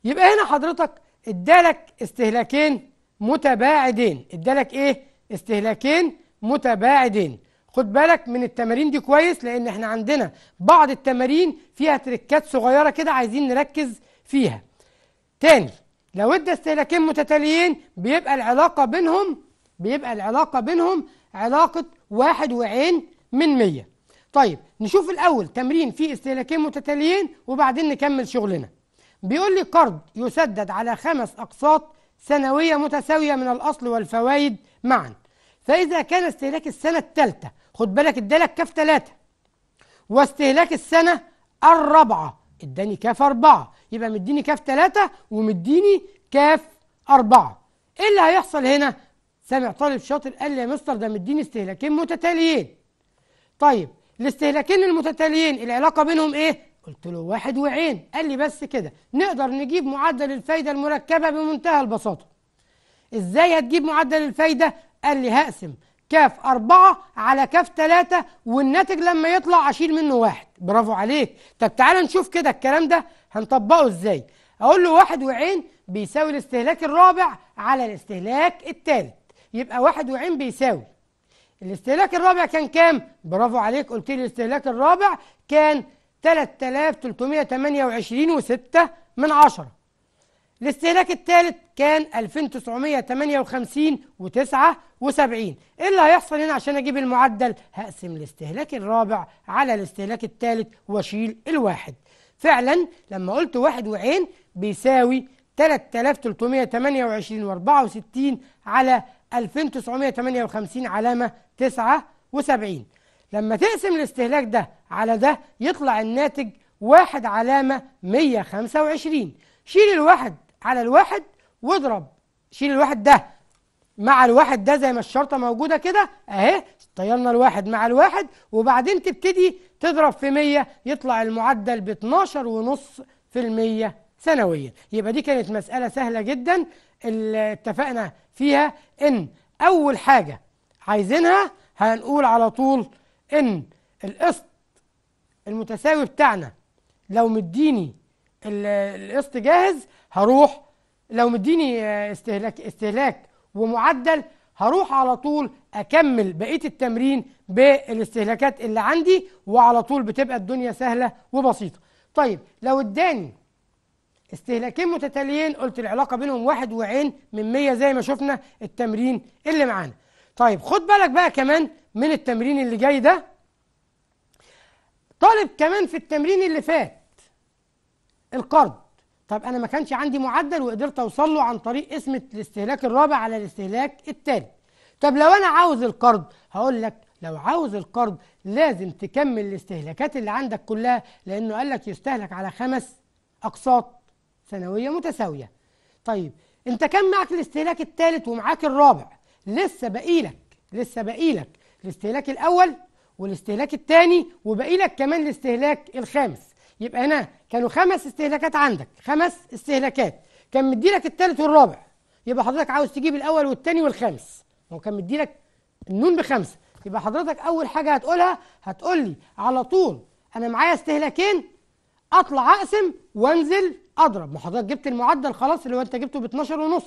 يبقى هنا حضرتك ادالك استهلاكين متباعدين ادالك ايه استهلاكين متباعدين خد بالك من التمارين دي كويس لان احنا عندنا بعض التمارين فيها تركات صغيره كده عايزين نركز فيها تاني لو ادى استهلاكين متتاليين بيبقى العلاقه بينهم بيبقى العلاقه بينهم علاقه واحد وعين من مية طيب نشوف الاول تمرين فيه استهلاكين متتاليين وبعدين نكمل شغلنا بيقول لي قرض يسدد على خمس اقساط سنويه متساويه من الاصل والفوائد معا فاذا كان استهلاك السنه الثالثه خد بالك ادالك كاف ثلاثة واستهلاك السنة الرابعة اداني كاف أربعة يبقى مديني كاف ثلاثة ومديني كاف أربعة إيه اللي هيحصل هنا؟ سامع طالب شاطر قال لي يا مستر ده مديني استهلاكين متتاليين طيب الاستهلاكين المتتاليين العلاقة بينهم إيه؟ قلت له واحد وعين قال لي بس كده نقدر نجيب معدل الفايدة المركبة بمنتهى البساطة ازاي هتجيب معدل الفايدة؟ قال لي هقسم كاف أربعة على كاف ثلاثة والناتج لما يطلع أشيل منه واحد برافو عليك طب تعالى نشوف كده الكلام ده هنطبقه إزاي أقول له واحد وعين بيساوي الاستهلاك الرابع على الاستهلاك الثالث يبقى واحد وعين بيساوي الاستهلاك الرابع كان كام؟ برافو عليك قلت لي الاستهلاك الرابع كان 3328 من عشرة الاستهلاك الثالث كان 2958 و79 ايه اللي هيحصل هنا عشان اجيب المعدل هقسم الاستهلاك الرابع على الاستهلاك الثالث واشيل الواحد فعلا لما قلت واحد وعين بيساوي 3328 و64 على 2958 علامة 79 لما تقسم الاستهلاك ده على ده يطلع الناتج واحد علامة 125 شيل الواحد على الواحد واضرب شيل الواحد ده مع الواحد ده زي ما الشرطه موجوده كده اهي طيرنا الواحد مع الواحد وبعدين تبتدي تضرب في 100 يطلع المعدل ب 12.5% سنويا يبقى دي كانت مساله سهله جدا اللي اتفقنا فيها ان اول حاجه عايزينها هنقول على طول ان القسط المتساوي بتاعنا لو مديني القسط جاهز هروح لو مديني آه، استهلاك استهلاك ومعدل هروح على طول اكمل بقيه التمرين بالاستهلاكات اللي عندي وعلى طول بتبقى الدنيا سهله وبسيطه طيب لو اداني استهلاكين متتاليين قلت العلاقه بينهم واحد وعين من 100 زي ما شفنا التمرين اللي معانا طيب خد بالك بقى كمان من التمرين اللي جاي ده طالب كمان في التمرين اللي فات القرض طب انا ما كانش عندي معدل وقدرت اوصل له عن طريق اسم الاستهلاك الرابع على الاستهلاك الثاني طب لو انا عاوز القرض هقول لك لو عاوز القرض لازم تكمل الاستهلاكات اللي عندك كلها لانه قال لك يستهلك على خمس اقساط سنويه متساويه طيب انت كان معك الاستهلاك الثالث ومعاك الرابع لسه باقي لك لسه باقي لك الاستهلاك الاول والاستهلاك الثاني وباقي لك كمان الاستهلاك الخامس يبقى انا كانوا خمس استهلاكات عندك خمس استهلاكات كان مديلك الثالث والرابع يبقى حضرتك عاوز تجيب الاول والثاني والخامس هو كان مديلك النون بخمسه يبقى حضرتك اول حاجه هتقولها هتقول لي على طول انا معايا استهلاكين اطلع اقسم وانزل اضرب ما حضرتك جبت المعدل خلاص اللي هو انت جبته ب 12 ونص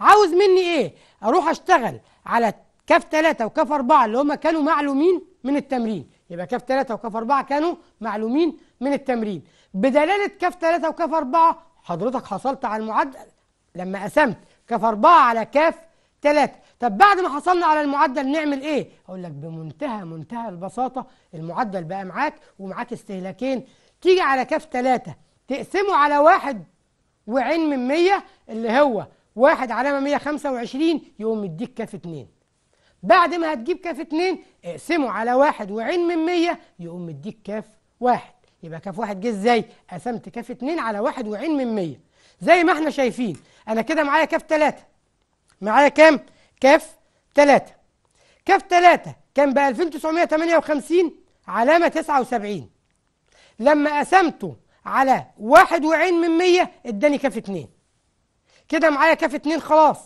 عاوز مني ايه اروح اشتغل على كاف 3 وكاف 4 اللي هما كانوا معلومين من التمرين يبقى كاف 3 وكاف 4 كانوا معلومين من التمرين بدلالة كاف 3 وكاف 4 حضرتك حصلت على المعدل لما قسمت كاف 4 على كاف 3 طب بعد ما حصلنا على المعدل نعمل ايه؟ اقول لك بمنتهى منتهى البساطة المعدل بقى معاك ومعاك استهلاكين تيجي على كاف 3 تقسمه على واحد وعين من 100 اللي هو واحد علامة 125 يقوم يديك كاف 2 بعد ما هتجيب كاف 2 اقسمه على واحد وعين من 100 يقوم مديك كاف 1 يبقى كاف واحد جه ازاي؟ قسمت كاف اتنين على واحد وعين من مية زي ما احنا شايفين أنا كده معايا كاف تلاتة معايا كام؟ كاف تلاتة كاف تلاتة كان ب 2958 علامة 79 لما قسمته على واحد وعين من مية اداني كاف اتنين كده معايا كاف اتنين خلاص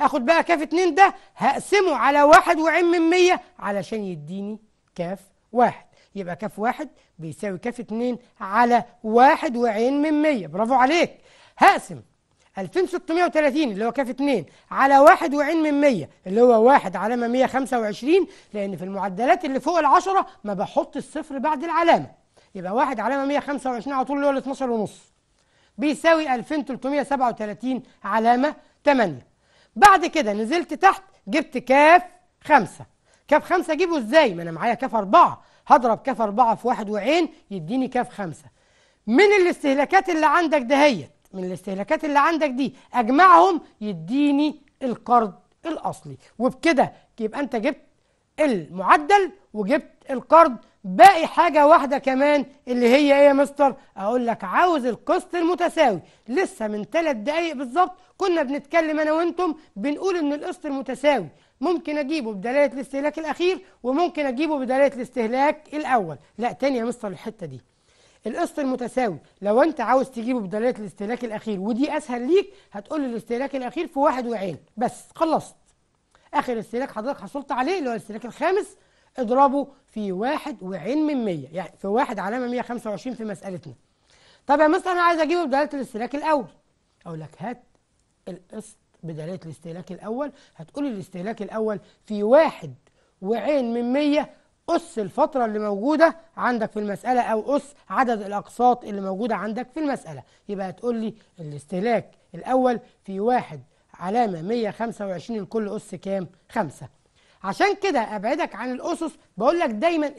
اخد بقى كاف اتنين ده هقسمه على واحد وعين من مية علشان يديني كاف واحد يبقى كاف واحد بيساوي كاف اتنين على واحد وعين من مية برافو عليك هقسم 2630 اللي هو كاف 2 على واحد وعين من 100 اللي هو واحد علامه 125 لان في المعدلات اللي فوق العشرة ما بحط الصفر بعد العلامه يبقى واحد علامه 125 على طول اللي هو ال 12 ونص بيساوي 2337 علامه 8 بعد كده نزلت تحت جبت كاف 5 كاف 5 اجيبه ازاي ما انا معايا كاف 4 هضرب كاف أربعة في واحد وعين يديني كاف خمسة من الاستهلاكات اللي عندك دهيت من الاستهلاكات اللي عندك دي أجمعهم يديني القرض الأصلي وبكده يبقى أنت جبت المعدل وجبت القرض باقي حاجة واحدة كمان اللي هي ايه يا مستر؟ اقول لك عاوز القسط المتساوي، لسه من ثلاث دقايق بالظبط كنا بنتكلم انا وانتم بنقول ان القسط المتساوي ممكن اجيبه بدلاله الاستهلاك الاخير وممكن اجيبه بدلاله الاستهلاك الاول لا تاني يا مستر الحته دي القسط المتساوي لو انت عاوز تجيبه بدلاله الاستهلاك الاخير ودي اسهل ليك هتقول الاستهلاك الاخير في واحد وعين بس خلصت اخر استهلاك حضرتك حصلت عليه اللي هو الاستهلاك الخامس اضربه في واحد وعين من 100 يعني في واحد علامه 125 في مسألتنا طب يا مستر انا عايز اجيبه بدلاله الاستهلاك الاول اقول لك هات القسط بدلالة الاستهلاك الأول هتقول الاستهلاك الأول في واحد وعين من مية أس الفترة اللي موجودة عندك في المسألة أو أس عدد الأقساط اللي موجودة عندك في المسألة يبقى هتقول لي الاستهلاك الأول في واحد علامة 125 لكل أس كام؟ خمسة عشان كده أبعدك عن الأسس بقول لك دايما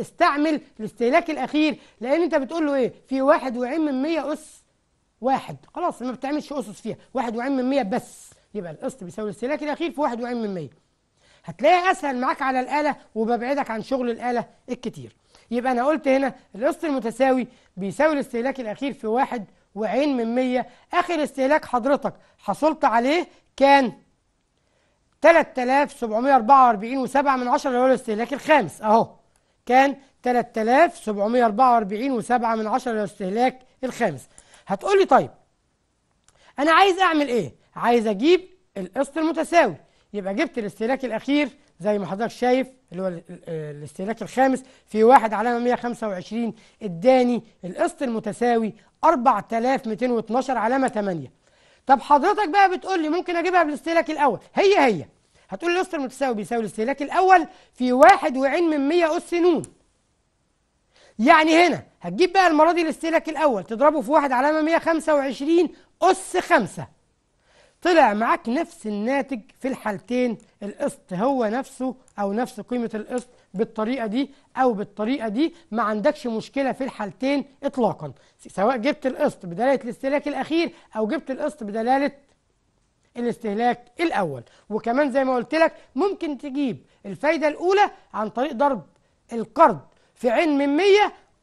استعمل الاستهلاك الأخير لأن أنت بتقول له إيه؟ في واحد وعين من 100 أس واحد خلاص ما بتعملش أسس فيها واحد وعين من مية بس يبقى القسط بيساوي الاستهلاك الأخير في واحد وعين من مية هتلاقيها أسهل معاك على الآلة وببعدك عن شغل الآلة الكتير يبقى أنا قلت هنا القسط المتساوي بيساوي الاستهلاك الأخير في واحد وعين من مية آخر استهلاك حضرتك حصلت عليه كان 3744 و7 من 10 اللي هو الاستهلاك الخامس اهو كان 3744 و7 من 10 الاستهلاك الخامس هتقول لي طيب انا عايز اعمل ايه عايز اجيب القسط المتساوي يبقى جبت الاستهلاك الاخير زي ما حضرتك شايف اللي هو الاستهلاك الخامس في واحد علامه 125 اداني القسط المتساوي 4212 علامه 8 طب حضرتك بقى بتقول لي ممكن اجيبها بالاستهلاك الاول هي هي هتقول لي القسط المتساوي بيساوي الاستهلاك الاول في واحد وعين من 100 اس نون يعني هنا هتجيب بقى المرة دي الاستهلاك الأول تضربه في واحد علامة 125 أس 5 طلع معاك نفس الناتج في الحالتين القسط هو نفسه أو نفس قيمة القسط بالطريقة دي أو بالطريقة دي ما عندكش مشكلة في الحالتين إطلاقا سواء جبت القسط بدلالة الاستهلاك الأخير أو جبت القسط بدلالة الاستهلاك الأول وكمان زي ما قلت لك ممكن تجيب الفايدة الأولى عن طريق ضرب القرض في عين من 100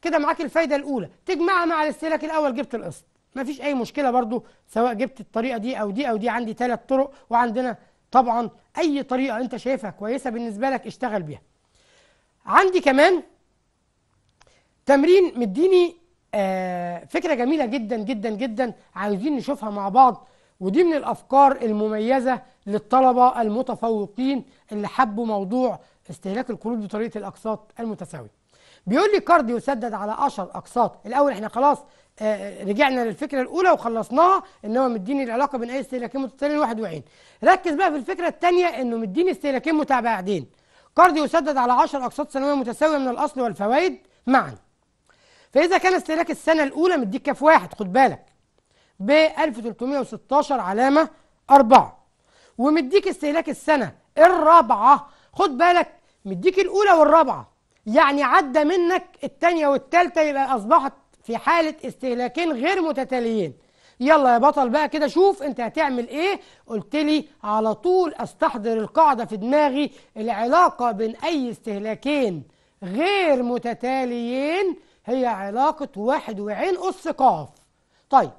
كده معاك الفايده الاولى تجمعها مع الاستهلاك الاول جبت القسط مفيش اي مشكله برضو سواء جبت الطريقه دي او دي او دي عندي ثلاث طرق وعندنا طبعا اي طريقه انت شايفها كويسه بالنسبه لك اشتغل بيها عندي كمان تمرين مديني آه فكره جميله جدا جدا جدا عايزين نشوفها مع بعض ودي من الافكار المميزه للطلبه المتفوقين اللي حبوا موضوع استهلاك القروض بطريقه الاقساط المتساويه بيقول لي الكارد يسدد على 10 اقساط الاول احنا خلاص آه، آه، رجعنا للفكره الاولى وخلصناها ان هو مديني العلاقه بين اي استهلاكين متتاليين لواحد وعين ركز بقى في الفكره الثانيه انه مديني استهلاكين متباعدين كارد يسدد على 10 اقساط سنويه متساويه من الاصل والفوائد معا فاذا كان استهلاك السنه الاولى مديك كف واحد خد بالك ب 1316 علامه 4 ومديك استهلاك السنه الرابعه خد بالك مديك الاولى والرابعه يعني عدى منك التانية والتالتة يبقى أصبحت في حالة استهلاكين غير متتاليين يلا يا بطل بقى كده شوف انت هتعمل ايه قلت لي على طول استحضر القاعدة في دماغي العلاقة بين اي استهلاكين غير متتاليين هي علاقة واحد وعين أس قاف طيب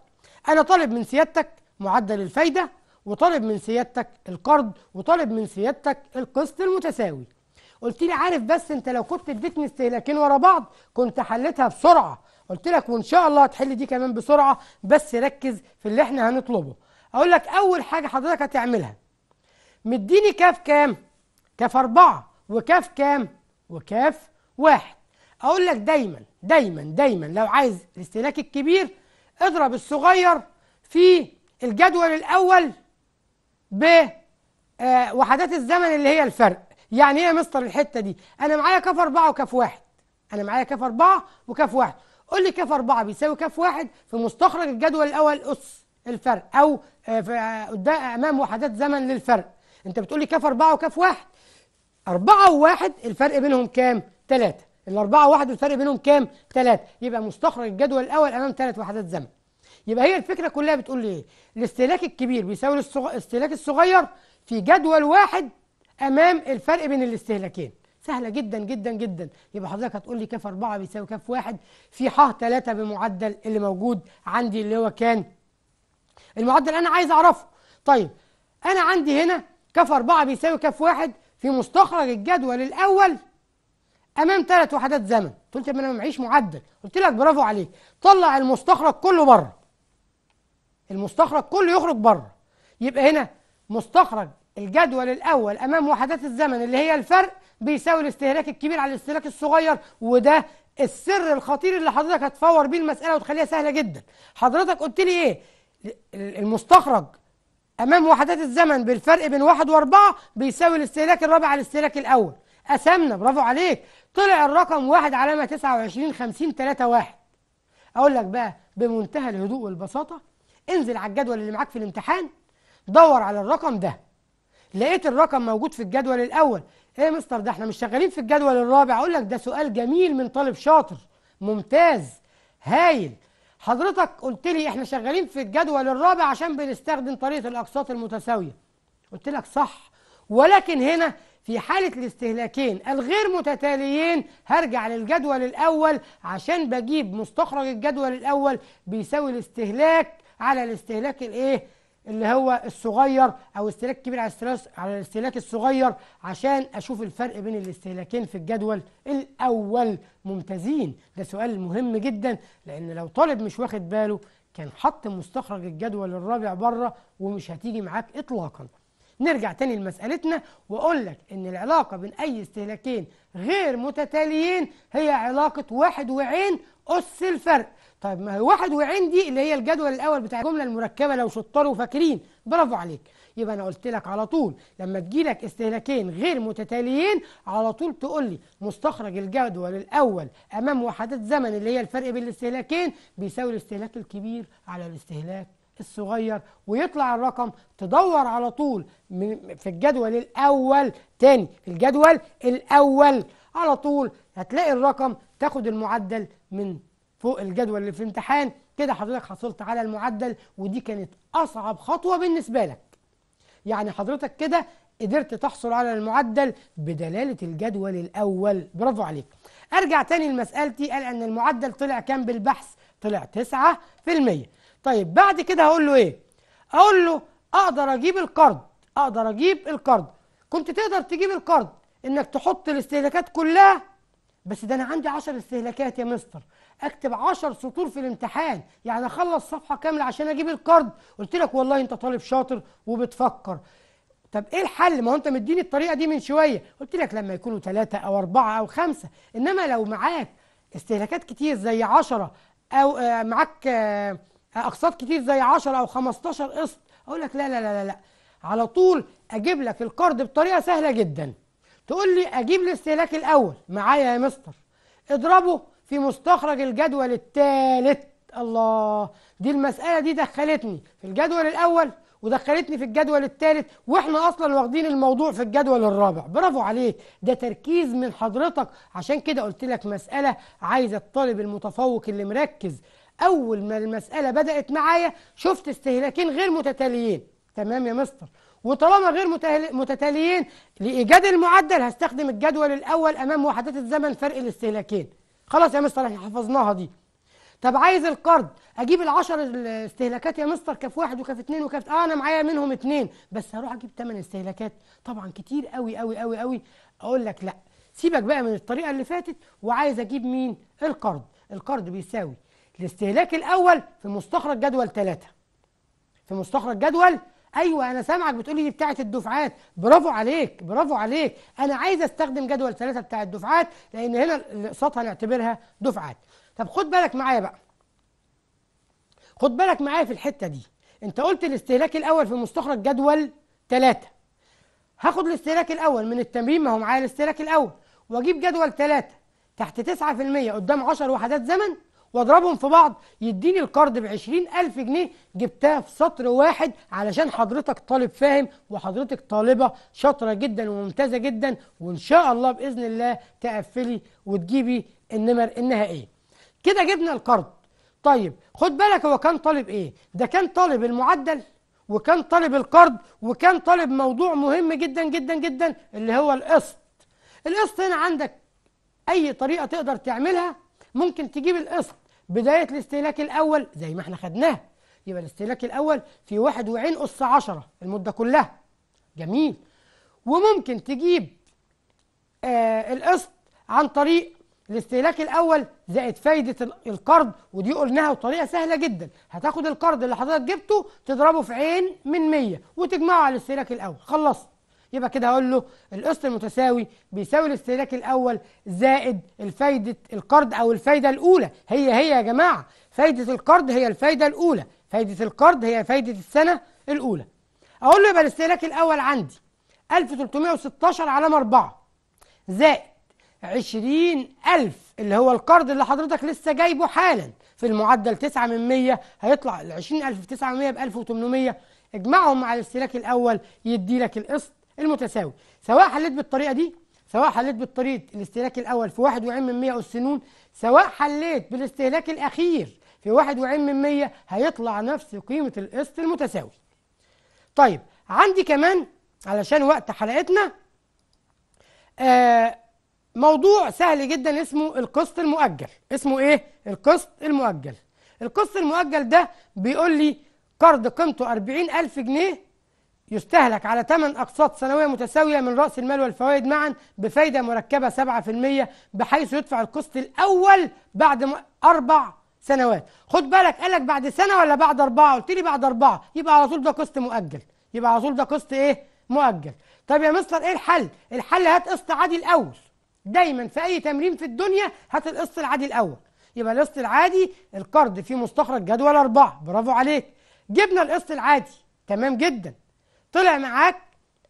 أنا طالب من سيادتك معدل الفايدة وطالب من سيادتك القرض وطالب من سيادتك القسط المتساوي قلت لي عارف بس انت لو كنت اديتني استهلاكين ورا بعض كنت حلتها بسرعه قلت لك وان شاء الله هتحل دي كمان بسرعه بس ركز في اللي احنا هنطلبه اقول لك اول حاجه حضرتك هتعملها مديني كاف كام كاف أربعة وكاف كام وكاف واحد اقول لك دايما دايما دايما لو عايز الاستهلاك الكبير اضرب الصغير في الجدول الاول بوحدات آه، الزمن اللي هي الفرق يعني ايه يا مستر الحته دي انا معايا كف اربعه وكف واحد انا معايا كف اربعه وكف واحد قول لي كف اربعه بيساوي كف واحد في مستخرج الجدول الاول اس الفرق او آه، آه، قدام امام وحدات زمن للفرق انت بتقول لي كف اربعه وكف واحد اربعه وواحد الفرق بينهم كام ثلاثه الأربعة وواحد الفرق بينهم كام؟ ثلاثة يبقى مستخرج الجدول الأول أمام ثلاث وحدات زمن يبقى هي الفكرة كلها بتقول لي إيه؟ الاستهلاك الكبير بيساوي الاستهلاك الصغير في جدول واحد امام الفرق بين الاستهلاكين سهله جدا جدا جدا يبقى حضرتك هتقول لي كاف 4 بيساوي كاف 1 في ح 3 بمعدل اللي موجود عندي اللي هو كان المعدل انا عايز اعرفه طيب انا عندي هنا كاف 4 بيساوي كاف 1 في مستخرج الجدول الاول امام ثلاث وحدات زمن قلت لك انا ما معيش معدل قلت لك برافو عليك طلع المستخرج كله بره المستخرج كله يخرج بره يبقى هنا مستخرج الجدول الأول أمام وحدات الزمن اللي هي الفرق بيساوي الاستهلاك الكبير على الاستهلاك الصغير وده السر الخطير اللي حضرتك هتفور بيه المسألة وتخليها سهلة جدا حضرتك قلت لي إيه المستخرج أمام وحدات الزمن بالفرق بين واحد وأربعة بيساوي الاستهلاك الرابع على الاستهلاك الأول قسمنا برافو عليك طلع الرقم واحد علامة 29 50 3 واحد أقول لك بقى بمنتهى الهدوء والبساطة انزل على الجدول اللي معاك في الامتحان دور على الرقم ده لقيت الرقم موجود في الجدول الاول ايه يا مستر ده احنا مش شغالين في الجدول الرابع اقول لك ده سؤال جميل من طالب شاطر ممتاز هايل حضرتك قلت لي احنا شغالين في الجدول الرابع عشان بنستخدم طريقه الاقساط المتساويه قلت لك صح ولكن هنا في حالة الاستهلاكين الغير متتاليين هرجع للجدول الأول عشان بجيب مستخرج الجدول الأول بيساوي الاستهلاك على الاستهلاك الايه؟ اللي هو الصغير او استهلاك كبير على على الاستهلاك الصغير عشان اشوف الفرق بين الاستهلاكين في الجدول الاول ممتازين ده سؤال مهم جدا لان لو طالب مش واخد باله كان حط مستخرج الجدول الرابع بره ومش هتيجي معاك اطلاقا نرجع تاني لمسألتنا وأقول لك إن العلاقة بين أي استهلاكين غير متتاليين هي علاقة واحد وعين أس الفرق طيب ما هو واحد وعندي اللي هي الجدول الأول بتاع الجملة المركبة لو شطار فاكرين برافو عليك يبقى أنا قلت لك على طول لما تجيلك استهلاكين غير متتاليين على طول تقول لي مستخرج الجدول الأول أمام وحدات زمن اللي هي الفرق بين الاستهلاكين بيساوي الاستهلاك الكبير على الاستهلاك الصغير ويطلع الرقم تدور على طول في الجدول الأول تاني الجدول الأول على طول هتلاقي الرقم تاخد المعدل من فوق الجدول اللي في الامتحان كده حضرتك حصلت على المعدل ودي كانت أصعب خطوة بالنسبة لك يعني حضرتك كده قدرت تحصل على المعدل بدلالة الجدول الأول برافو عليك أرجع تاني لمسألتي قال أن المعدل طلع كام بالبحث طلع 9% طيب بعد كده هقول له إيه أقول له أقدر أجيب القرض أقدر أجيب القرض كنت تقدر تجيب القرض إنك تحط الاستهلاكات كلها بس ده انا عندي 10 استهلاكات يا مستر اكتب 10 سطور في الامتحان يعني اخلص صفحه كامله عشان اجيب القرض قلت لك والله انت طالب شاطر وبتفكر طب ايه الحل ما هو انت مديني الطريقه دي من شويه قلت لك لما يكونوا ثلاثة او أربعة او خمسة انما لو معاك استهلاكات كتير زي 10 او آه، معاك آه، آه، اقساط كتير زي 10 او 15 قسط اقول لك لا لا لا لا على طول اجيب لك القرض بطريقه سهله جدا تقول لي أجيب الاستهلاك الأول معايا يا مستر اضربه في مستخرج الجدول الثالث الله دي المسألة دي دخلتني في الجدول الأول ودخلتني في الجدول الثالث واحنا اصلا واخدين الموضوع في الجدول الرابع برافو عليك ده تركيز من حضرتك عشان كده قلت لك مسألة عايزة الطالب المتفوق اللي مركز اول ما المسألة بدأت معايا شفت استهلاكين غير متتاليين تمام يا مستر وطالما غير متتاليين لإيجاد المعدل هستخدم الجدول الأول أمام وحدات الزمن فرق الاستهلاكين خلاص يا مستر احنا حفظناها دي طب عايز القرض اجيب العشر استهلاكات يا مستر كف واحد وكف اتنين وكف اه انا معايا منهم اتنين بس هروح اجيب تمن استهلاكات طبعا كتير قوي قوي قوي قوي اقول لك لا سيبك بقى من الطريقه اللي فاتت وعايز اجيب مين القرض القرض بيساوي الاستهلاك الاول في مستخرج جدول ثلاثة في مستخرج جدول ايوه انا سامعك بتقول لي دي بتاعه الدفعات برافو عليك برافو عليك انا عايز استخدم جدول ثلاثه بتاع الدفعات لان هنا الاقساط هنعتبرها دفعات طب خد بالك معايا بقى خد بالك معايا في الحته دي انت قلت الاستهلاك الاول في مستخرج جدول ثلاثة هاخد الاستهلاك الاول من التمرين ما هو معايا الاستهلاك الاول واجيب جدول ثلاثة تحت 9% قدام 10 وحدات زمن واضربهم في بعض يديني القرض ب 20000 جنيه جبتها في سطر واحد علشان حضرتك طالب فاهم وحضرتك طالبه شاطره جدا وممتازه جدا وان شاء الله باذن الله تقفلي وتجيبي النمر النهائي. إيه. كده جبنا القرض. طيب خد بالك هو كان طالب ايه؟ ده كان طالب المعدل وكان طالب القرض وكان طالب موضوع مهم جدا جدا جدا اللي هو القسط. القسط هنا عندك اي طريقه تقدر تعملها ممكن تجيب القسط بداية الاستهلاك الأول زي ما احنا خدناه يبقى الاستهلاك الأول في واحد وعين أس عشرة المدة كلها جميل وممكن تجيب آه القسط عن طريق الاستهلاك الأول زائد فايدة القرض ودي قلناها بطريقة سهلة جدا هتاخد القرض اللي حضرتك جبته تضربه في عين من 100 وتجمعه على الاستهلاك الأول خلصت يبقى كده هقول له القسط المتساوي بيساوي الاستهلاك الاول زائد الفايده القرض او الفايده الاولى هي هي يا جماعه فايده القرض هي الفايده الاولى فايده القرض هي فايده السنه الاولى اقول له يبقى الاستهلاك الاول عندي 1316 على 4 زائد 20000 اللي هو القرض اللي حضرتك لسه جايبه حالا في المعدل 9 من 100 هيطلع ال 20000 في 9 من 100 ب 1800 اجمعهم مع الاستهلاك الاول يدي لك القسط المتساوي سواء حليت بالطريقه دي سواء حليت بالطريقه الاستهلاك الاول في 1 وعين من 100 أس نون سواء حليت بالاستهلاك الاخير في 1 وعين من 100 هيطلع نفس قيمه القسط المتساوي طيب عندي كمان علشان وقت حلقتنا آه موضوع سهل جدا اسمه القسط المؤجل اسمه ايه القسط المؤجل القسط المؤجل ده بيقول لي قرض قيمته 40000 جنيه يستهلك على 8 أقساط سنوية متساوية من رأس المال والفوائد معا بفايدة مركبة 7% بحيث يدفع القسط الأول بعد أربع سنوات خد بالك قال لك بعد سنة ولا بعد أربعة قلت لي بعد أربعة يبقى على طول ده قسط مؤجل يبقى على طول ده قسط إيه مؤجل طب يا مستر إيه الحل الحل هات قسط عادي الأول دايما في أي تمرين في الدنيا هات القسط العادي الأول يبقى القسط العادي القرض فيه مستخرج جدول أربعة برافو عليك جبنا القسط العادي تمام جدا طلع معاك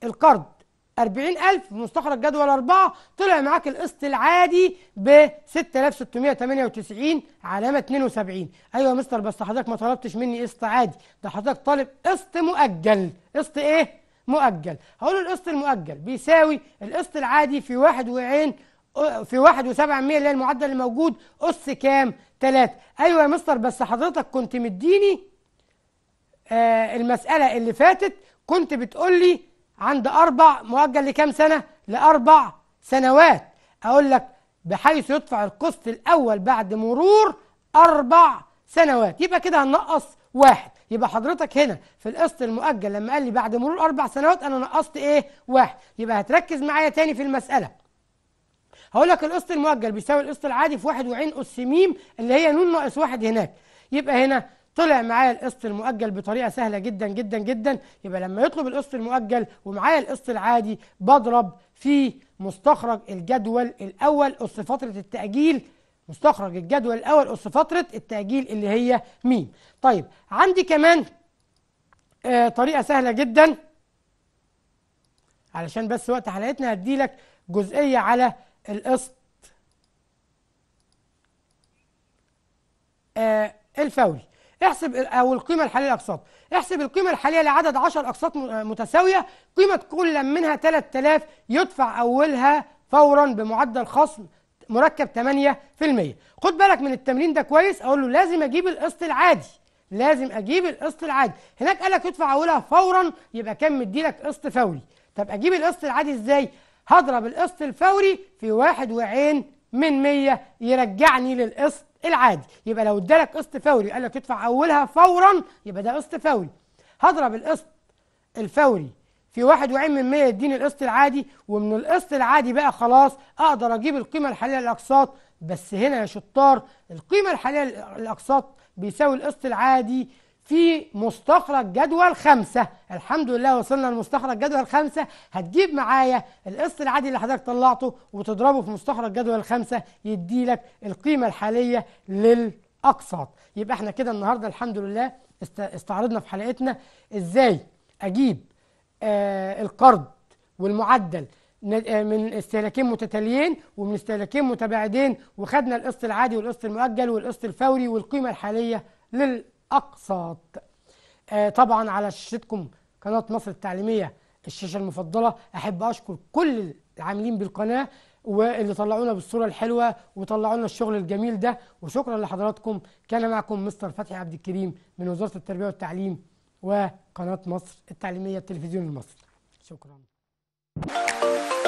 القرض 40000 مستخرج جدول أربعة طلع معاك القسط العادي ب 6698 علامة 72 أيوة يا مستر بس حضرتك ما طلبتش مني قسط عادي ده حضرتك طالب قسط مؤجل قسط إيه؟ مؤجل هقول القسط المؤجل بيساوي القسط العادي في واحد وعين في واحد مية اللي هي المعدل الموجود قص كام؟ تلاتة أيوة يا مستر بس حضرتك كنت مديني آه المسألة اللي فاتت كنت بتقول لي عند أربع مؤجل لكام سنة؟ لأربع سنوات أقول لك بحيث يدفع القسط الأول بعد مرور أربع سنوات يبقى كده هنقص واحد يبقى حضرتك هنا في القسط المؤجل لما قال لي بعد مرور أربع سنوات أنا نقصت إيه؟ واحد يبقى هتركز معايا تاني في المسألة هقول لك القسط المؤجل بيساوي القسط العادي في واحد وعين أس ميم اللي هي نون ناقص واحد هناك يبقى هنا طلع معايا القسط المؤجل بطريقه سهله جدا جدا جدا يبقى لما يطلب القسط المؤجل ومعايا القسط العادي بضرب في مستخرج الجدول الاول قص فتره التاجيل مستخرج الجدول الاول قص فتره التاجيل اللي هي ميم طيب عندي كمان آه طريقه سهله جدا علشان بس وقت حلقتنا هديلك جزئيه على القسط آه الفوري احسب او القيمه الحاليه للاقساط احسب القيمه الحاليه لعدد 10 اقساط آه، متساويه قيمه كل منها 3000 يدفع اولها فورا بمعدل خصم مركب 8% خد بالك من التمرين ده كويس اقول له لازم اجيب القسط العادي لازم اجيب القسط العادي هناك قال لك يدفع اولها فورا يبقى كان مديلك قسط فوري طب اجيب القسط العادي ازاي هضرب القسط الفوري في واحد وعين من مية يرجعني للقسط العادي يبقى لو ادالك قسط فوري قال لك ادفع اولها فورا يبقى ده قسط فوري هضرب القسط الفوري في واحد من مية يديني القسط العادي ومن القسط العادي بقى خلاص اقدر اجيب القيمة الحالية للاقساط بس هنا يا شطار القيمة الحالية للاقساط بيساوي القسط العادي في مستخرج جدول خمسة الحمد لله وصلنا لمستخرج جدول خمسة هتجيب معايا القسط العادي اللي حضرتك طلعته وتضربه في مستخرج جدول خمسة يدي لك القيمة الحالية للأقساط يبقى احنا كده النهاردة الحمد لله استعرضنا في حلقتنا ازاي اجيب آه القرض والمعدل آه، من استهلاكين متتاليين ومن استهلاكين متباعدين وخدنا القسط العادي والقسط المؤجل والقسط الفوري والقيمة الحالية للأقساط أقساط آه طبعا على شاشتكم قناة مصر التعليمية الشاشة المفضلة أحب أشكر كل العاملين بالقناة واللي طلعونا بالصورة الحلوة وطلعونا الشغل الجميل ده وشكرا لحضراتكم كان معكم مستر فتحي عبد الكريم من وزارة التربية والتعليم وقناة مصر التعليمية التلفزيون المصري شكرا